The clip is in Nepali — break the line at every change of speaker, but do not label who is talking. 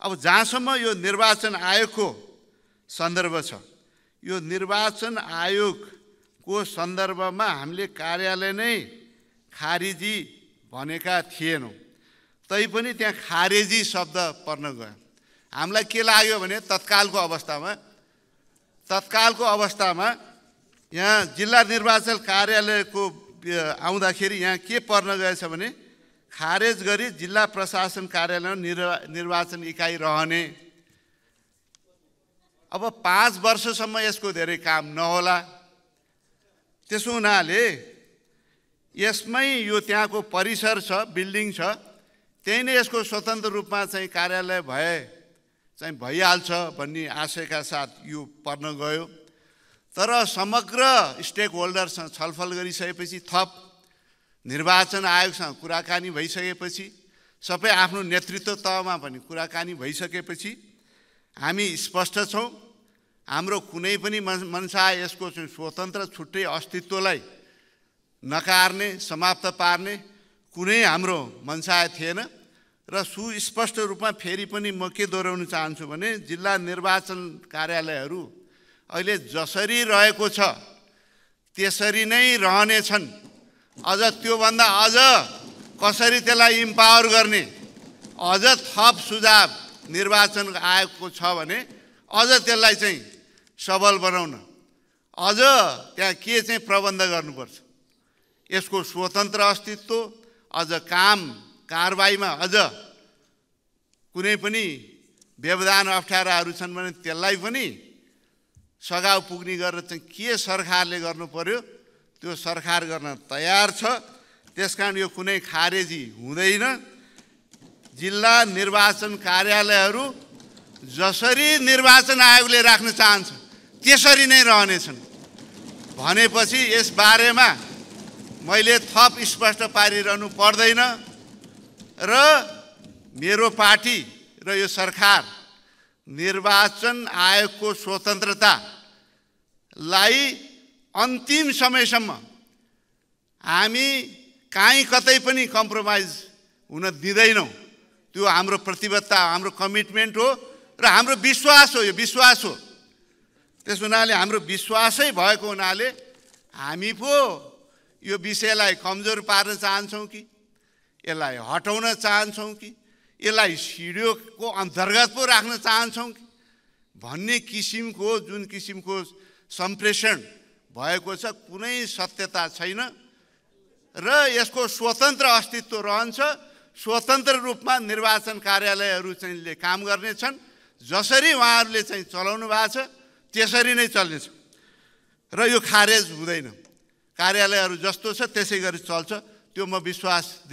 अब जहाँसम्म यो निर्वाचन आयोगको सन्दर्भ छ यो निर्वाचन आयोगको सन्दर्भमा हामीले कार्यालय नै खारेजी भनेका थिएनौँ तैपनि त्यहाँ खारेजी शब्द पर्न गयो हामीलाई के लाग्यो भने तत्कालको अवस्थामा तत्कालको अवस्थामा यहाँ जिल्ला निर्वाचन कार्यालयको आउँदाखेरि यहाँ के पर्न गएछ भने खारेज गरी जिल्ला प्रशासन कार्यालय निर्वा निर्वाचन इकाइ रहने अब पाँच वर्षसम्म यसको धेरै काम नहोला त्यसो हुनाले यसमै यो त्यहाँको परिसर छ बिल्डिङ छ त्यही नै यसको स्वतन्त्र रूपमा चाहिँ कार्यालय भए चाहिँ भइहाल्छ भन्ने आशयका साथ यो पर्न गयो तर समग्र स्टेक होल्डरसँग छलफल गरिसकेपछि थप निर्वाचन आयोगसँग कुराकानी भइसकेपछि सबै आफ्नो नेतृत्व तहमा पनि कुराकानी भइसकेपछि हामी स्पष्ट छौँ हाम्रो कुनै पनि मनसा यसको स्वतन्त्र छुट्टै अस्तित्वलाई नकार्ने समाप्त पार्ने कुनै हाम्रो मनसा थिएन र सुस्पष्ट रूपमा फेरि पनि म के दोहोऱ्याउन चाहन्छु भने जिल्ला निर्वाचन कार्यालयहरू अहिले जसरी रहेको छ त्यसरी नै रहनेछन् अझ त्योभन्दा अझ कसरी त्यसलाई इम्पावर गर्ने अझ थप सुझाव निर्वाचन आयोगको छ भने अझ त्यसलाई चाहिँ सबल बनाउन अझ त्यहाँ के चाहिँ प्रबन्ध गर्नुपर्छ यसको स्वतन्त्र अस्तित्व अझ काम कारवाहीमा अझ कुनै पनि व्यवधान अप्ठ्याराहरू छन् भने त्यसलाई पनि सघाउ पुग्ने गरेर चाहिँ के सरकारले गर्नु पर्यो त्यो सरकार गर्न तयार छ त्यस कारण यो कुनै खारेजी हुँदैन जिल्ला निर्वाचन कार्यालयहरू जसरी निर्वाचन आयोगले राख्न चाहन्छ त्यसरी नै रहनेछन् भनेपछि यस बारेमा मैले थप स्पष्ट पारिरहनु पर्दैन र मेरो पार्टी र यो सरकार निर्वाचन आयोगको स्वतन्त्रतालाई अन्तिम समयसम्म हामी काहीँ कतै पनि कम्प्रोमाइज हुन दिँदैनौँ त्यो हाम्रो प्रतिबद्धता हाम्रो कमिटमेन्ट हो र हाम्रो विश्वास हो यो विश्वास हो त्यस हुनाले हाम्रो विश्वासै भएको हुनाले हामी पो यो विषयलाई कमजोर पार्न चाहन्छौँ कि यसलाई हटाउन चाहन्छौँ कि यसलाई सिडियोको अन्तर्गत पो राख्न चाहन्छौँ कि भन्ने किसिमको जुन किसिमको सम्प्रेषण भएको छ कुनै सत्यता छैन र यसको स्वतन्त्र अस्तित्व रहन्छ स्वतन्त्र रूपमा निर्वाचन कार्यालयहरू चाहिँ काम गर्नेछन् जसरी उहाँहरूले चाहिँ चलाउनु भएको छ त्यसरी नै चल्नेछ र यो खारेज हुँदैन कार्यालयहरू जस्तो छ त्यसै गरी चल्छ त्यो म विश्वास